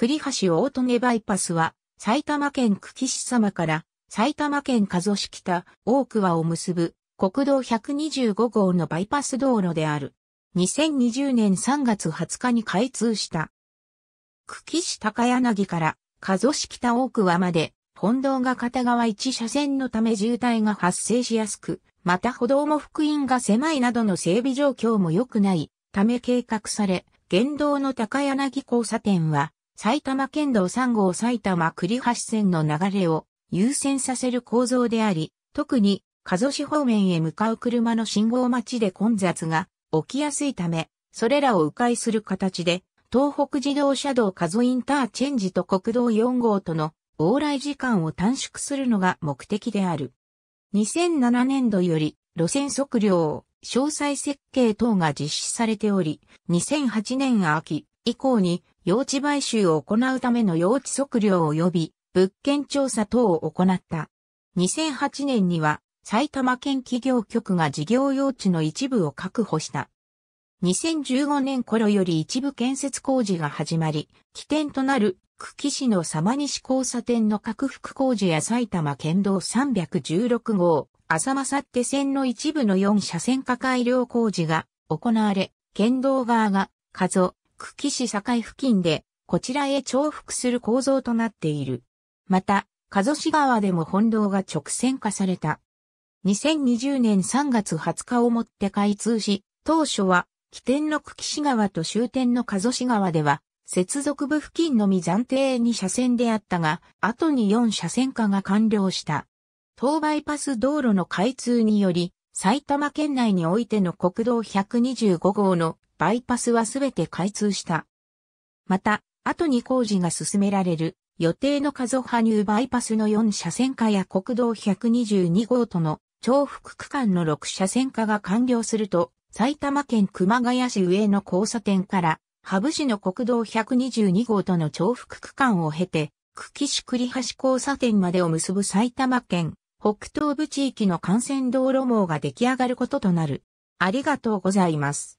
栗橋大利根バイパスは、埼玉県久喜市様から埼玉県加須市北大桑を結ぶ国道125号のバイパス道路である。2020年3月20日に開通した。久喜市高柳から加須市北大桑まで本道が片側1車線のため渋滞が発生しやすく、また歩道も福音が狭いなどの整備状況も良くないため計画され、現道の高柳交差点は埼玉県道3号埼玉栗橋線の流れを優先させる構造であり、特に加須市方面へ向かう車の信号待ちで混雑が起きやすいため、それらを迂回する形で、東北自動車道加須インターチェンジと国道4号との往来時間を短縮するのが目的である。2007年度より路線測量、詳細設計等が実施されており、2008年秋、以降に用地買収を行うための用地測量及び物件調査等を行った。2008年には埼玉県企業局が事業用地の一部を確保した。2015年頃より一部建設工事が始まり、起点となる久喜市の様西交差点の拡幅工事や埼玉県道316号、浅間って線の一部の4車線化改良工事が行われ、県道側が、加久喜市境付近で、こちらへ重複する構造となっている。また、加須市川でも本堂が直線化された。2020年3月20日をもって開通し、当初は、起点の久喜市川と終点の加須市川では、接続部付近のみ暫定に車線であったが、後に4車線化が完了した。東バイパス道路の開通により、埼玉県内においての国道125号のバイパスはすべて開通した。また、後に工事が進められる予定の加速羽生バイパスの4車線化や国道122号との重複区間の6車線化が完了すると、埼玉県熊谷市上の交差点から、羽生市の国道122号との重複区間を経て、久喜市栗橋交差点までを結ぶ埼玉県北東部地域の幹線道路網が出来上がることとなる。ありがとうございます。